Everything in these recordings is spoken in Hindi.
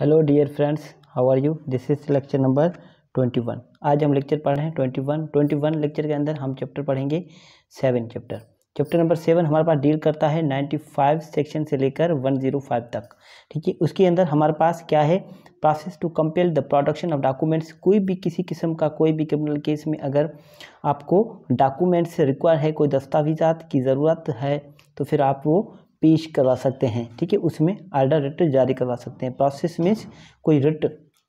Hello dear friends how are you this is lecture number twenty one आज हम लेक्चर पढ़ रहे हैं twenty one twenty one lecture के अंदर हम चैप्टर पढ़ेंगे seven chapter chapter number seven हमारे पास डील करता है नाइन्टी फाइव सेक्शन से लेकर वन जीरो फाइव तक ठीक है उसके अंदर हमारे पास क्या है process to compare the production of documents कोई भी किसी किस्म का कोई भी क्रिमिनल केस में अगर आपको डॉक्यूमेंट्स रिक्वायर है कोई दस्तावेजात की ज़रूरत है तो फिर आप वो पेश करवा सकते हैं ठीक है उसमें आर्डर रिट जारी करवा सकते हैं प्रोसेस मीन्स कोई रिट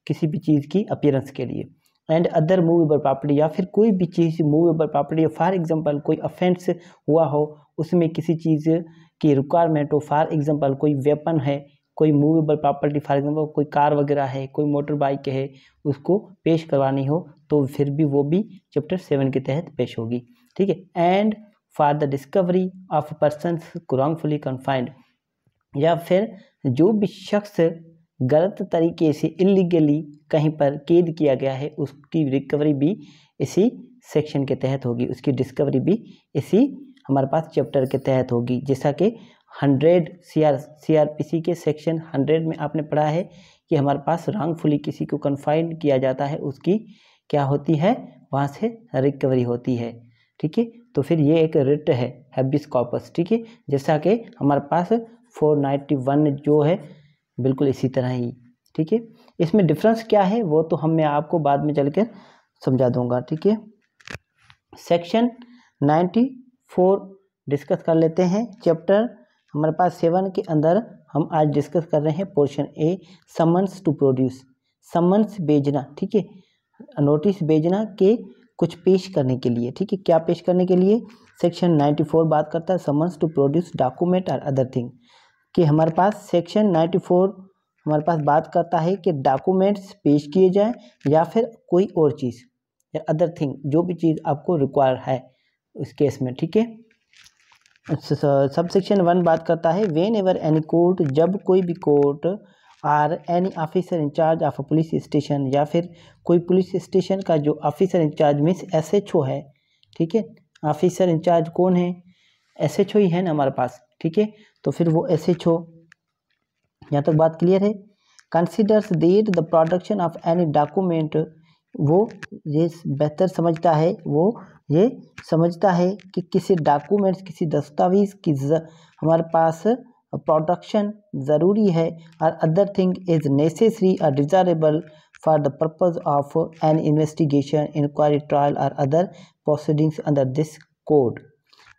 किसी भी चीज़ की अपियरेंस के लिए एंड अदर मूवेबल प्रॉपर्टी या फिर कोई भी चीज़ मूवेबल प्रॉपर्टी फॉर एग्जांपल कोई अफेंस हुआ हो उसमें किसी चीज़ की रिक्वायरमेंट हो फॉर एग्जांपल कोई वेपन है कोई मूवेबल प्रॉपर्टी फॉर एग्जांपल कोई कार वगैरह है कोई मोटर बाइक है उसको पेश करवानी हो तो फिर भी वो भी चैप्टर सेवन के तहत पेश होगी ठीक है and for the discovery of person wrongfully confined या फिर जो भी शख्स गलत तरीके से इलीगली कहीं पर कैद किया गया है उसकी रिकवरी भी इसी सेक्शन के तहत होगी उसकी डिस्कवरी भी इसी हमारे पास चैप्टर के तहत होगी जैसा कि hundred C R C R P C के सेक्शन हंड्रेड में आपने पढ़ा है कि हमारे पास रॉन्गफुली किसी को कन्फाइन किया जाता है उसकी क्या होती है वहाँ से रिकवरी होती है ठीक है तो फिर ये एक रिट है हैबिस कॉपस ठीक है जैसा कि हमारे पास फोर नाइन्टी वन जो है बिल्कुल इसी तरह ही ठीक है इसमें डिफरेंस क्या है वो तो हम मैं आपको बाद में चल कर समझा दूंगा ठीक है सेक्शन नाइन्टी फोर डिस्कस कर लेते हैं चैप्टर हमारे पास सेवन के अंदर हम आज डिस्कस कर रहे हैं portion A summons to produce summons भेजना ठीक है नोटिस भेजना के कुछ पेश करने के लिए ठीक है क्या पेश करने के लिए सेक्शन नाइन्टी फोर बात करता है समन्स टू प्रोड्यूस डॉक्यूमेंट और अदर थिंग कि हमारे पास सेक्शन नाइन्टी फोर हमारे पास बात करता है कि डॉक्यूमेंट्स पेश किए जाएँ या फिर कोई और चीज़ या अदर थिंग जो भी चीज़ आपको रिक्वायर है उस केस में ठीक है सब सेक्शन वन बात करता है वेन एवर एनी कोर्ट जब कोई भी court or any officer in charge of police station या फिर कोई पुलिस स्टेशन का जो officer in charge miss S H O है ठीक है ऑफिसर इंचार्ज कौन है एस एच ओ ही है ना हमारे पास ठीक है तो फिर वो एस एच ओ यहाँ तक तो बात क्लियर है considers there the production of any document वो ये बेहतर समझता है वो ये समझता है कि किसी डॉक्यूमेंट्स किसी दस्तावेज़ की हमारे पास प्रोडक्शन ज़रूरी है और other thing is necessary or desirable for the purpose of an investigation inquiry trial or other proceedings under this code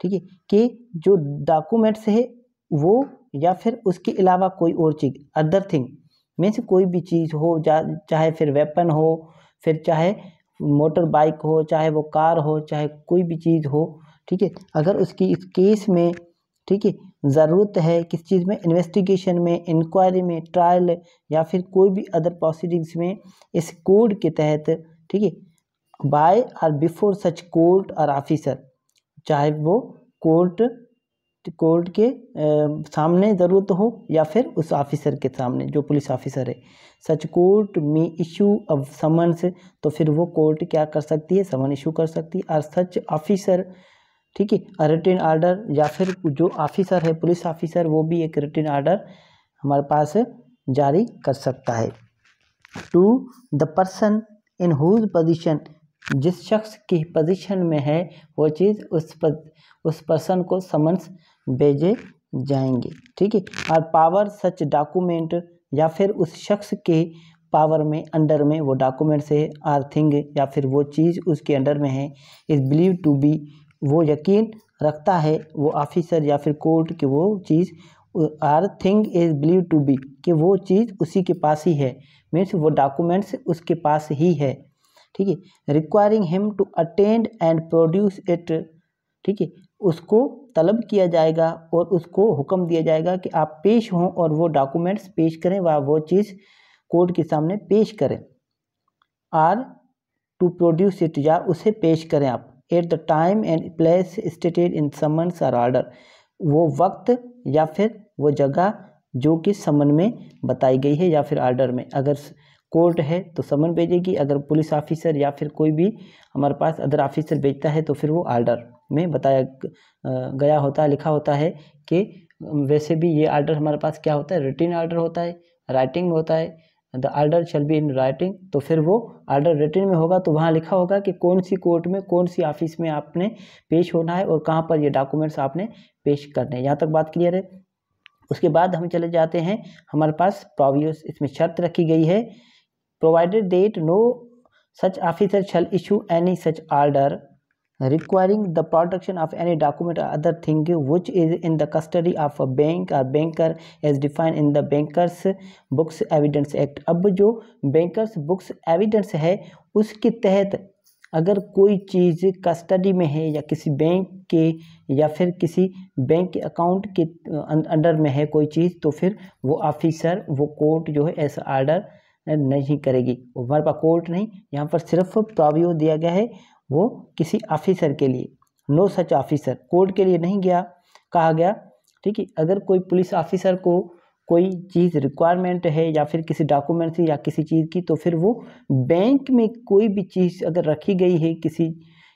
ठीक है कि जो डॉक्यूमेंट्स है वो या फिर उसके अलावा कोई और चीज़ अदर थिंग मीन्स कोई भी चीज़ हो जा चाहे फिर वेपन हो फिर चाहे मोटर बाइक हो चाहे वो कार हो चाहे कोई भी चीज़ हो ठीक है अगर उसकी इस केस में ठीक है ज़रूरत है किस चीज़ में इन्वेस्टिगेशन में इंक्वायरी में ट्रायल या फिर कोई भी अदर प्रोसीडिंग्स में इस कोड के तहत ठीक है by or before such court or officer चाहे वो कोर्ट कोर्ट के आ, सामने ज़रूरत हो या फिर उस ऑफिसर के सामने जो पुलिस ऑफिसर है सच कोर्ट में इशू अब समन्स तो फिर वो कोर्ट क्या कर सकती है समन इशू कर सकती है और सच ऑफिसर ठीक है रिटर्न आर्डर या फिर जो ऑफिसर है पुलिस ऑफिसर वो भी एक रिटर्न आर्डर हमारे पास जारी कर सकता है to the person in whose possession जिस शख्स की पोजीशन में है वो चीज़ उस पर उस पर्सन को समन्स भेजे जाएंगे ठीक है और पावर सच डॉक्यूमेंट या फिर उस शख्स के पावर में अंडर में वो डॉक्यूमेंट्स है आर थिंग या फिर वो चीज़ उसके अंडर में है इज़ बिलीव टू बी वो यकीन रखता है वो ऑफिसर या फिर कोर्ट के वो चीज़ or thing is believe to be कि वो चीज़ उसी के पास ही है मीन्स वो डॉक्यूमेंट्स उसके पास ही है ठीक है requiring him to attend and produce it ठीक है उसको तलब किया जाएगा और उसको हुक्म दिया जाएगा कि आप पेश हों और वो डॉक्यूमेंट्स पेश करें व वो चीज़ कोर्ट के सामने पेश करें आर टू प्रोड्यूस इट या उसे पेश करें आप at the time and place stated in summon or order वो वक्त या फिर वो जगह जो कि समन में बताई गई है या फिर आर्डर में अगर कोर्ट है तो समन भेजेगी अगर पुलिस ऑफिसर या फिर कोई भी हमारे पास अदर ऑफिसर भेजता है तो फिर वो आर्डर में बताया गया होता है लिखा होता है कि वैसे भी ये आर्डर हमारे पास क्या होता है रिटिन आर्डर होता है राइटिंग में होता है the order shall be in writing तो फिर वो आर्डर रिटर्न में होगा तो वहाँ लिखा होगा कि कौन सी कोर्ट में कौन सी ऑफिस में आपने पेश होना है और कहाँ पर ये डॉक्यूमेंट्स आपने पेश करने हैं यहाँ तक बात क्लियर है उसके बाद हम चले जाते हैं हमारे पास प्रोवियस इसमें शर्त रखी गई है provided that no such officer shall issue any such order requiring the production of any document or other thing which is in the custody of a bank or banker as defined in the bankers books evidence act अब जो bankers books evidence है उसके तहत अगर कोई चीज़ कस्टडी में है या किसी बैंक के या फिर किसी बैंक के अकाउंट के अंडर में है कोई चीज़ तो फिर वो ऑफिसर वो कोर्ट जो है ऐसा आर्डर नहीं करेगी हमारे पास कोर्ट नहीं यहाँ पर सिर्फ प्रावियो दिया गया है वो किसी ऑफिसर के लिए नो सच ऑफिसर कोर्ट के लिए नहीं गया कहा गया ठीक है अगर कोई पुलिस ऑफिसर को कोई चीज़ रिक्वायरमेंट है या फिर किसी डॉक्यूमेंट या किसी चीज़ की तो फिर वो बैंक में कोई भी चीज़ अगर रखी गई है किसी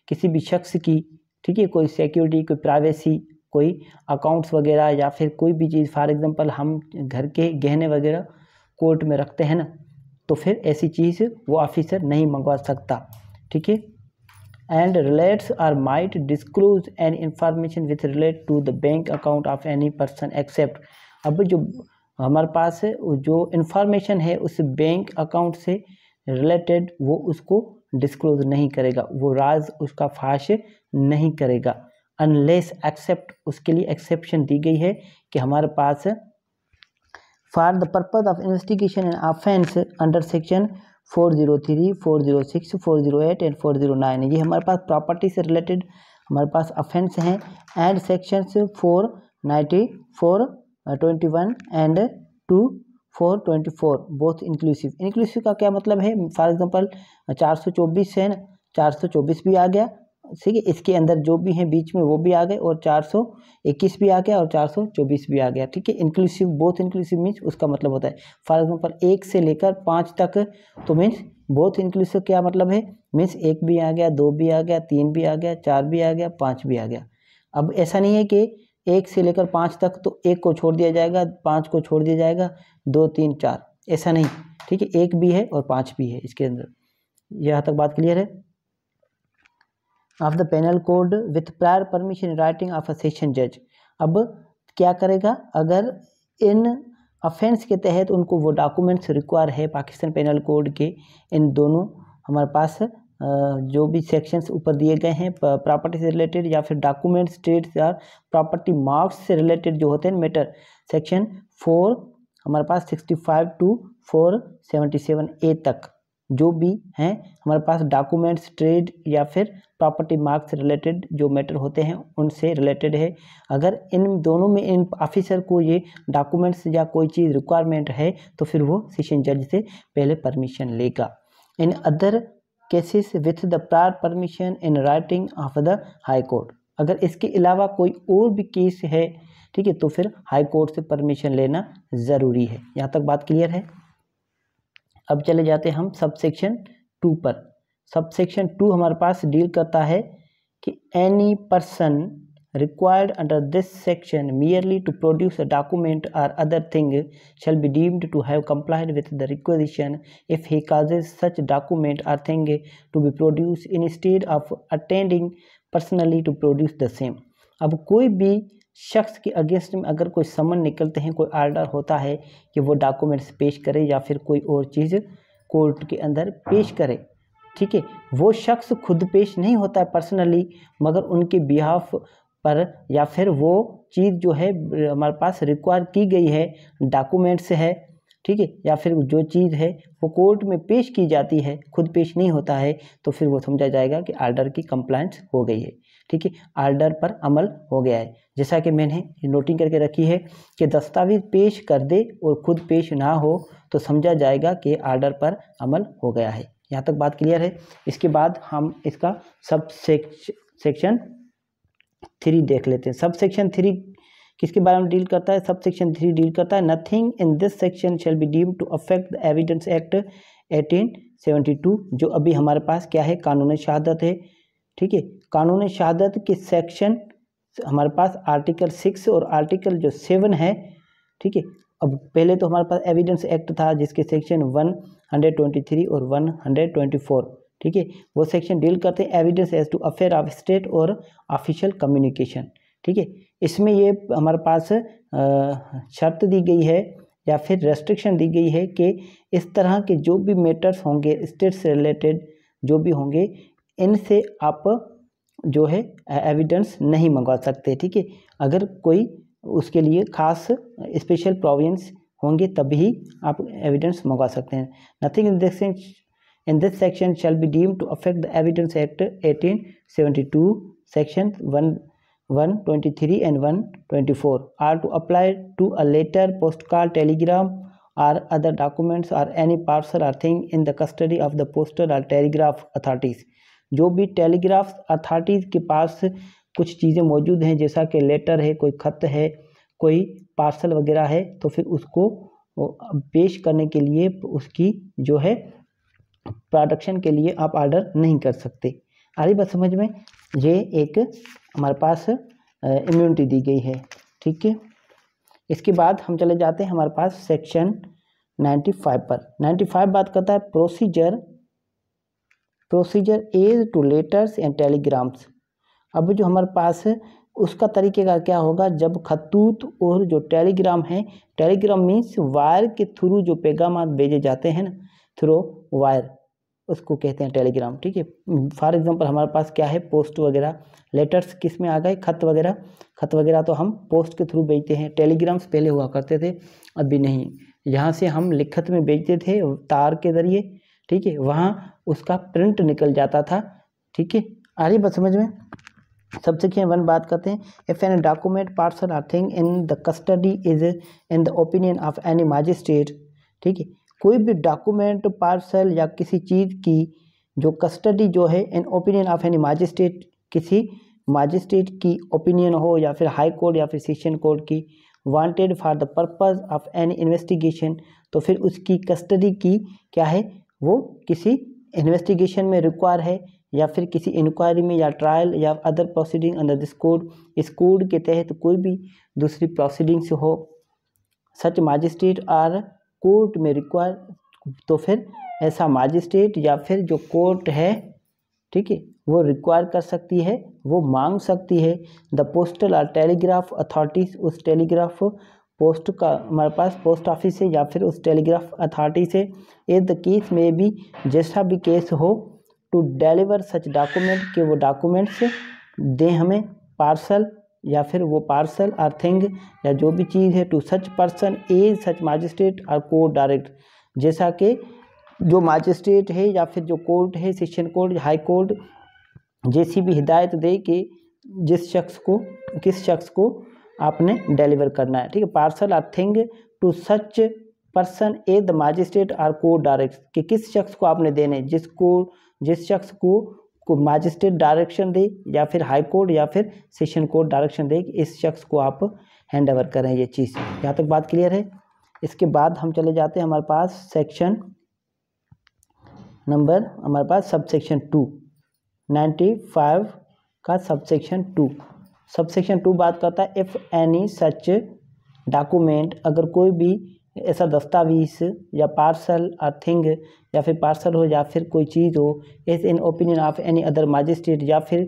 किसी भी शख्स की ठीक है कोई सिक्योरिटी कोई प्राइवेसी कोई अकाउंट्स वगैरह या फिर कोई भी चीज़ फॉर एग्ज़ाम्पल हम घर के गहने वगैरह कोर्ट में रखते हैं ना तो फिर ऐसी चीज़ वो ऑफिसर नहीं मंगवा सकता ठीक है and relates or might disclose any information with relate to the bank account of any person except अब जो हमारे पास है जो इन्फॉर्मेशन है उस बैंक अकाउंट से रिलेटेड वो उसको डिस्क्लोज नहीं करेगा वो राज उसका फाश नहीं करेगा अनलेस एक्सेप्ट उसके लिए एक्सेप्शन दी गई है कि हमारे पास for the purpose of investigation and offence under section four zero three four zero six four zero eight and four zero nine ये हमारे पास प्रॉपर्टी से रिलेटेड हमारे पास अफेंस हैं and sections four ninety four twenty one and two four twenty four both inclusive inclusive का क्या मतलब है फॉर एग्जांपल uh, चार सौ चौबीस है ना चार सौ चौबीस भी आ गया ठीक है इसके अंदर जो भी हैं बीच में वो भी आ गए और 421 भी आ गया और 424 भी आ गया ठीक है इंक्लूसिव बोथ इंक्लूसिव मीन्स उसका मतलब होता है फॉर एग्जाम्पल एक से लेकर पाँच तक तो मीन्स बोथ इंक्लूसिव क्या मतलब है मीन्स एक भी आ गया दो भी आ गया तीन भी आ गया चार भी आ गया पाँच भी आ गया अब ऐसा नहीं है कि एक से लेकर पाँच तक तो एक को छोड़ दिया जाएगा पाँच को छोड़ दिया जाएगा दो तीन चार ऐसा नहीं ठीक है एक भी है और पाँच भी है इसके अंदर यहाँ तक बात क्लियर है of the penal code with prior permission writing of a session जज अब क्या करेगा अगर इन ऑफेंस के तहत उनको वो डॉक्यूमेंट्स रिक्वायर है पाकिस्तान पेनल कोड के इन दोनों हमारे पास जो भी सेक्शंस ऊपर दिए गए हैं प्रॉपर्टी से रिलेटेड या फिर डॉक्यूमेंट स्टेट्स या प्रॉपर्टी मार्क्स से रिलेटेड जो होते हैं मैटर सेक्शन फोर हमारे पास sixty five to four seventy seven A तक जो भी हैं हमारे पास डॉक्यूमेंट्स ट्रेड या फिर प्रॉपर्टी मार्क्स रिलेटेड जो मैटर होते हैं उनसे रिलेटेड है अगर इन दोनों में इन ऑफिसर को ये डॉक्यूमेंट्स या कोई चीज़ रिक्वायरमेंट है तो फिर वो सेशन जज से पहले परमिशन लेगा in other cases with the prior permission in writing of the high court अगर इसके अलावा कोई और भी केस है ठीक है तो फिर हाई कोर्ट से परमिशन लेना ज़रूरी है यहाँ तक बात क्लियर है अब चले जाते हैं हम सबसेक्शन टू पर सबसेक्शन टू हमारे पास डील करता है कि any person required under this section merely to produce a document or other thing shall be deemed to have complied with the requisition if he causes such document or thing to be produced instead of attending personally to produce the same अब कोई भी शख्स के अगेंस्ट में अगर कोई समन निकलते हैं कोई आर्डर होता है कि वो डॉक्यूमेंट्स पेश करे या फिर कोई और चीज़ कोर्ट के अंदर पेश करे ठीक है वो शख्स खुद पेश नहीं होता है पर्सनली मगर उनके बिहाफ पर या फिर वो चीज़ जो है हमारे पास रिक्वायर की गई है डॉक्यूमेंट्स है ठीक है या फिर जो चीज़ है वो कोर्ट में पेश की जाती है खुद पेश नहीं होता है तो फिर वो समझा जाएगा कि आर्डर की कंप्लाइंस हो गई है ठीक है आर्डर पर अमल हो गया है जैसा कि मैंने नोटिंग करके रखी है कि दस्तावेज पेश कर दे और खुद पेश ना हो तो समझा जाएगा कि आर्डर पर अमल हो गया है यहाँ तक बात क्लियर है इसके बाद हम इसका सब सेक्शन थ्री देख लेते हैं सब सेक्शन थ्री किसके बारे में डील करता है सब सेक्शन थ्री डील करता है nothing in this section shall be deem to affect the evidence act 1872 जो अभी हमारे पास क्या है कानून शहादत है ठीक है कानून शहादत के सेक्शन हमारे पास आर्टिकल सिक्स और आर्टिकल जो सेवन है ठीक है अब पहले तो हमारे पास एविडेंस एक्ट था जिसके section one hundred twenty three और वन हंड्रेड ट्वेंटी फोर ठीक है वो सेक्शन डील करते हैं evidence as to affair of state और ऑफिशियल कम्युनिकेशन ठीक है इसमें ये हमारे पास शर्त दी गई है या फिर रेस्ट्रिक्शन दी गई है कि इस तरह के जो भी मैटर्स होंगे स्टेट से रिलेटेड जो भी होंगे इनसे आप जो है एविडेंस नहीं मंगवा सकते ठीक है अगर कोई उसके लिए खास स्पेशल प्रोविंस होंगे तभी आप एविडेंस मंगवा सकते हैं nothing in this in this section shall be deem to affect the evidence act 1872 section one 123 and 124 are to apply to a letter, postcard, telegram or other documents or any parcel or thing in the custody of the postal or telegraph authorities. जो भी टेलीग्राफ अथॉरिटीज़ के पास कुछ चीज़ें मौजूद हैं जैसा कि लेटर है कोई ख़त है कोई पार्सल वगैरह है तो फिर उसको पेश करने के लिए उसकी जो है प्रोडक्शन के लिए आप ऑर्डर नहीं कर सकते आ रही बात समझ में ये एक हमारे पास इम्यूनिटी दी गई है ठीक है इसके बाद हम चले जाते हैं हमारे पास सेक्शन 95 पर 95 बात करता है procedure procedure as to letters and telegrams अब जो हमारे पास उसका तरीके का क्या होगा जब खतूत और जो टेलीग्राम है टेलीग्राम मीन्स वायर के थ्रू जो पैगाम भेजे जाते हैं ना थ्रो वायर उसको कहते हैं टेलीग्राम ठीक है फॉर एग्जांपल हमारे पास क्या है पोस्ट वगैरह लेटर्स किस में आ गए खत वगैरह खत वगैरह तो हम पोस्ट के थ्रू बेचते हैं टेलीग्राम्स पहले हुआ करते थे अभी नहीं यहाँ से हम लिखत में बेचते थे तार के ज़रिए ठीक है वहाँ उसका प्रिंट निकल जाता था ठीक है आ रही बात समझ में सबसे क्या वन बात करते हैं if an document parcel or thing in the custody is in the opinion of any magistrate ठीक है कोई भी डॉक्यूमेंट पार्सल या किसी चीज़ की जो कस्टडी जो है an opinion of any magistrate किसी माजिस्ट्रेट की ओपिनियन हो या फिर हाई कोर्ट या फिर सेशन कोर्ट की wanted for the purpose of any investigation तो फिर उसकी कस्टडी की क्या है वो किसी इन्वेस्टिगेशन में रिक्वायर है या फिर किसी इंक्वायरी में या ट्रायल या other proceeding under this code इस कोड के तहत कोई भी दूसरी प्रोसीडिंग्स हो सच मजिस्ट्रेट आर कोर्ट में रिक्वायर तो फिर ऐसा मजिस्ट्रेट या फिर जो कोर्ट है ठीक है वो रिक्वायर कर सकती है वो मांग सकती है द पोस्टल और टेलीग्राफ अथॉरिटीज़ उस टेलीग्राफ पोस्ट का हमारे पास पोस्ट ऑफिस है या फिर उस टेलीग्राफ अथॉरिटी से ए द केस में भी जैसा भी केस हो टू डिलीवर सच डॉक्यूमेंट के वो डॉक्यूमेंट्स दें हमें पार्सल या फिर वो पार्सल आर थिंग या जो भी चीज़ है टू सच पर्सन ए सच माजिस्ट्रेट और कोर्ट डायरेक्ट जैसा कि जो माजिस्ट्रेट है या फिर जो कोर्ट है सेशन कोर्ट हाई कोर्ट जैसी भी हिदायत दे कि जिस शख्स को किस शख्स को आपने डिलीवर करना है ठीक है parcel or thing to such person a the magistrate or court direct कि किस शख्स को आपने देने जिसको जिस शख्स को को मजिस्ट्रेट डायरेक्शन दे या फिर हाई कोर्ट या फिर सेशन कोर्ट डायरेक्शन दे कि इस शख्स को आप हैंड ओवर करें ये चीज़ यहाँ तक बात क्लियर है इसके बाद हम चले जाते हैं हमारे पास सेक्शन नंबर हमारे पास सब सेक्शन टू नाइन्टी फाइव का sub section two sub section two बात करता है इफ़ एनी सच डॉक्यूमेंट अगर कोई भी ऐसा दस्तावेज़ या पार्सल और थिंग या फिर पार्सल हो या फिर कोई चीज़ हो is in opinion of any other magistrate या फिर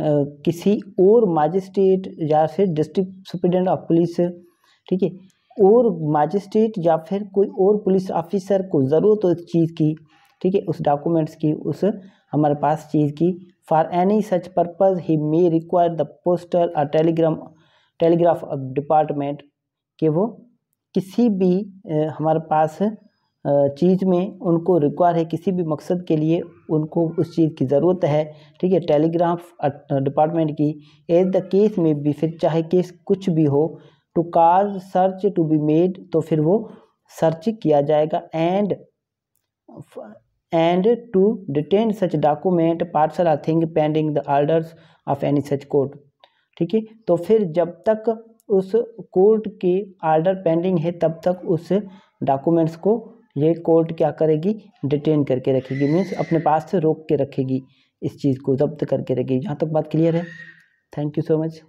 आ, किसी और माजिस्ट्रेट या फिर डिस्ट्रिक्ट सुप्रिटेंडेंट ऑफ पुलिस ठीक है और माजिस्ट्रेट या फिर कोई और पुलिस ऑफिसर को ज़रूरत हो इस चीज़ की ठीक है उस डॉक्यूमेंट्स की उस हमारे पास चीज़ की for any such purpose he may require the postal और टेलीग्राम टेलीग्राफ डिपार्टमेंट कि वो किसी भी हमारे पास चीज़ में उनको रिक्वायर है किसी भी मकसद के लिए उनको उस चीज़ की ज़रूरत है ठीक है टेलीग्राफ डिपार्टमेंट की एज द केस में भी फिर चाहे केस कुछ भी हो to cause search to be made तो फिर वो सर्च किया जाएगा and and to detain such document parcel or thing pending the orders of any such court ठीक है तो फिर जब तक उस कोर्ट की आर्डर पेंडिंग है तब तक उस डॉक्यूमेंट्स को ये कोर्ट क्या करेगी डिटेन करके रखेगी मीन्स अपने पास से रोक के रखेगी इस चीज़ को जब्त करके रखेगी जहाँ तक बात क्लियर है थैंक यू सो मच